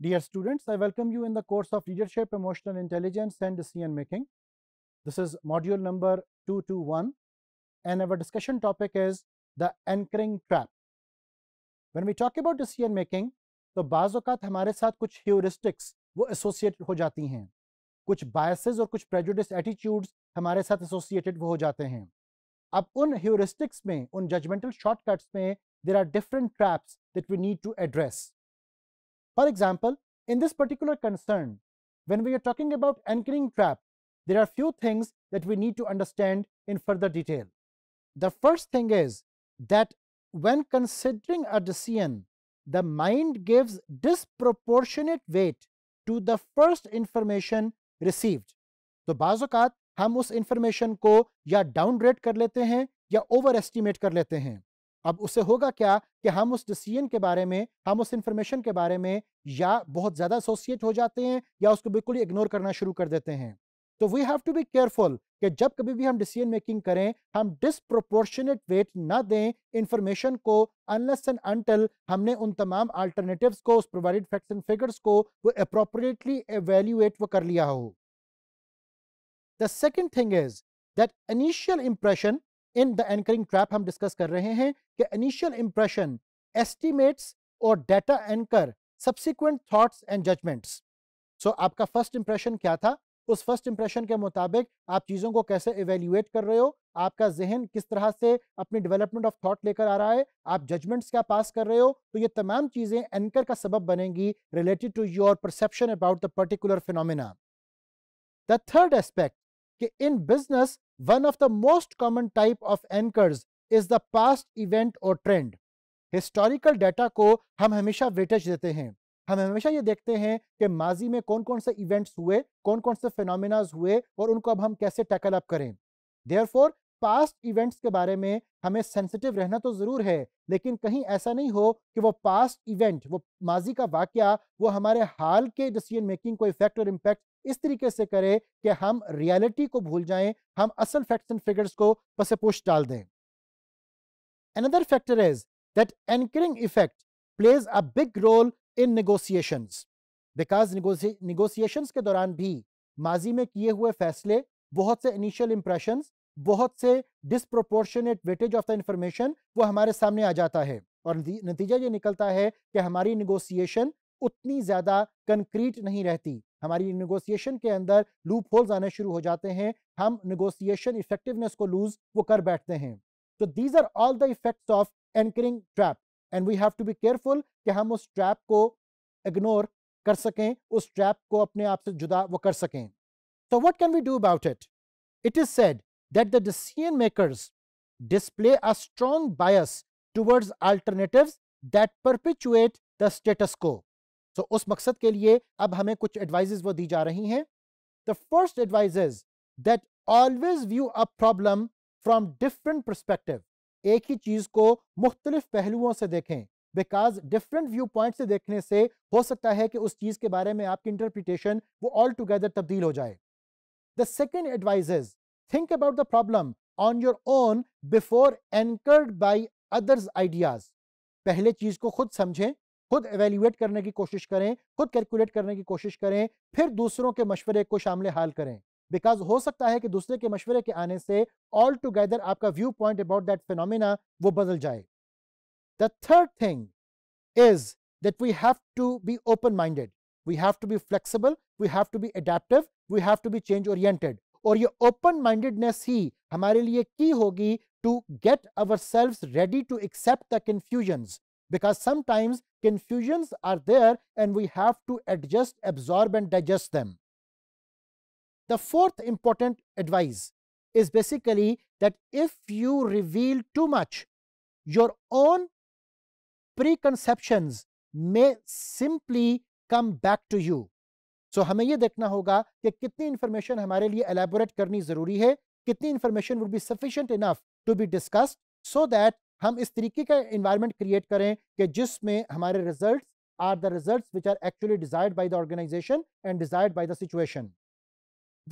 Dear students, I welcome you in the course of Leadership, Emotional Intelligence and Decision Making. This is module number 221 and our discussion topic is the anchoring trap. When we talk about decision making, तो बाज़ अवत हमारे साथ कुछ heuristics वो associated हो जाती हैं कुछ biases और कुछ prejudice attitudes हमारे साथ associated वो हो जाते हैं अब उन ह्यूरिस्टिक्स में उन जजमेंटल शॉर्टकट्स में there are different traps that we need to address For example, in this particular concern, when we are talking about anchoring trap, there are few things that we need to understand in further detail. The first thing is that when considering a decision, the mind gives disproportionate weight to the first information received. So, बाज़ हम उस information को या down rate कर लेते हैं या अब उससे होगा क्या कि हम उस डिसीजन के बारे में हम उस इंफॉर्मेशन के बारे में या बहुत ज़्यादा एसोसिएट हो जाते हैं या उसको बिल्कुल ही इग्नोर करना शुरू कर देते हैं तो we have to be careful कि जब कभी भी हम डिसीजन मेकिंग करें हम डिसप्रोपोर्शनेट वेट ना दें इंफॉर्मेशन को अनलेस एंड अनटिल हमने उन तमाम अल्टरनेटिव्स को उस प्रोवाइडेड फैक्ट्स एंड फिगर्स को वो अप्रोप्रिएटली एवेल्यूएट वो कर लिया हो the second thing is that initial impression in the anchoring trap हम डिस्कस कर रहे हैं कि इनिशियल इंप्रेशन एस्टिमेट्स और data anchor subsequent thoughts and judgements so आपका फर्स्ट इंप्रेशन क्या था उस फर्स्ट इंप्रेशन के मुताबिक आप चीज़ों को कैसे इवेल्यूएट कर रहे हो आपका जहन किस तरह से अपनी डेवलपमेंट ऑफ थॉट लेकर आ रहा है आप जजमेंट्स क्या पास कर रहे हो तो ये तमाम चीज़ें एंकर का सबब बनेंगी related to your perception about the particular phenomena the third aspect कि in business one of the most common type of anchors is the past event और ट्रेंड हिस्टोरिकल डाटा को हम हमेशा वेटेज देते हैं हम हमेशा ये देखते हैं कि माजी में कौन कौन से इवेंट्स हुए कौन कौन से फिनोमिनाज हुए और उनको अब हम कैसे टैकल अप करें देयर पास्ट इवेंट्स के बारे में हमें सेंसिटिव रहना तो ज़रूर है लेकिन कहीं ऐसा नहीं हो कि वो पास्ट इवेंट वो माजी का वाक्य वो हमारे हाल के डिसीजन मेकिंग को इफेक्ट और इम्पैक्ट इस तरीके से करे कि हम रियलिटी को भूल जाएं हम असल फैक्ट्स एंड फिगर्स को पसपोश डाल दें another factor is that anchoring effect plays a big role in negotiation because negotiation के दौरान भी माजी में किए हुए फैसले बहुत से इनिशियल इंप्रेशन बहुत से disproportionate weightage of the information वो हमारे सामने आ जाता है और नतीजा ये निकलता है कि हमारी निगोसिएशन उतनी ज़्यादा कंक्रीट नहीं रहती हमारी निगोसिएशन के अंदर लूप होल्स आने शुरू हो जाते हैं हम निगोसिएशन इफेक्टिवनेस को लूज वो कर बैठते हैं तो these are all the effects of anchoring trap and we have to be careful कि हम उस ट्रैप को इग्नोर कर सकें उस ट्रैप को अपने आप से जुदा वो कर सकें तो what can we do about it it is said that the decision makers display a strong bias towards alternatives that perpetuate the status quo. So, us maqsad ke liye ab hame kuch advices wo di ja rahi hain The first advice is that always view a problem from different perspective. ek hi cheez ko mukhtalif pehluon se dekhen because different view point से देखने से हो सकता है कि उस चीज के बारे में आपकी इंटरप्रिटेशन वो ऑल टुगेदर तब्दील हो जाए the second advise is Think about the problem on your own before anchored by others ideas. pehle cheez ko khud समझें खुद एवेल्यूएट करने की कोशिश करें खुद कैलकुलेट करने की कोशिश करें फिर दूसरों के मशवरे को शामिल हाल करें बिकॉज हो सकता है कि दूसरे के मशवरे के आने से ऑल टूगेदर आपका view point about that phenomena वो बदल जाए the third thing is that we have to be open minded we have to be flexible we have to be adaptive we have to be change oriented Or your open-mindedness, he, हमारे लिए की होगी to get ourselves ready to accept the confusions because sometimes confusions are there and we have to adjust, absorb, and digest them. The fourth important advice is basically that if you reveal too much, your own preconceptions may simply come back to you. So हमें ये देखना होगा कि कितनी information हमारे लिए elaborate करनी ज़रूरी है कितनी information would be sufficient enough to be discussed so that हम इस तरीके का इन्वायरमेंट क्रिएट करें कि जिसमें हमारे result are the result which are actually desired by the organisation and desired by the situation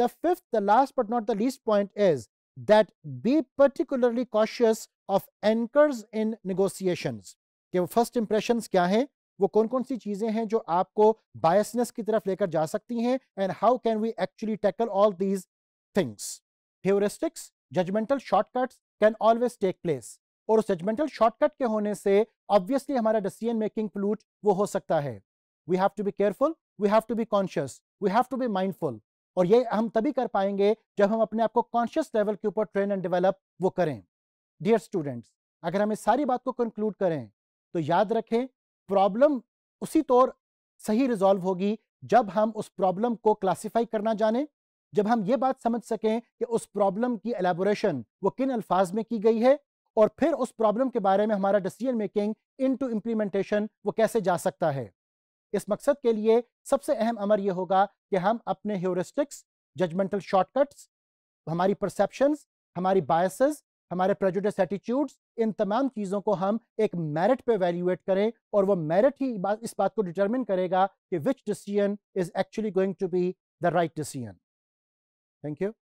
the fifth the last but not the least point is that be particularly cautious of anchors in negotiations. कि वो first impressions क्या हैं वो कौन कौन सी चीज़ें हैं जो आपको बायसनेस की तरफ लेकर जा सकती हैं and how can we actually tackle all these things heuristics judgemental shortcuts can always take place और उस जजमेंटल शॉर्टकट के होने से ऑब्वियसली हमारा डिसीजन मेकिंग फ्लूट वो हो सकता है we have to be careful we have to be conscious we have to be mindful और ये हम तभी कर पाएंगे जब हम अपने आप को कॉन्शियस लेवल के ऊपर ट्रेन एंड डेवलप वो करें डियर स्टूडेंट्स अगर हम इस सारी बात को कंक्लूड करें तो याद रखें प्रॉब्लम उसी तौर सही रिजॉल्व होगी जब हम उस प्रॉब्लम को क्लासिफाई करना जाने जब हम ये बात समझ सकें कि उस प्रॉब्लम की एलेबोरेशन वो किन अल्फाज में की गई है और फिर उस प्रॉब्लम के बारे में हमारा decision making into implementation वो कैसे जा सकता है इस मकसद के लिए सबसे अहम अमर यह होगा कि हम अपने ह्योरिस्टिक्स जजमेंटल शॉर्टकट्स हमारी परसेप्शंस हमारी बायसेस हमारे प्रेजुडिस एटीट्यूड्स इन तमाम चीज़ों को हम एक मेरिट पे वैल्यूएट करें और वो मेरिट ही बात इस बात को डिटरमिन करेगा कि which decision is actually going to be the right decision thank you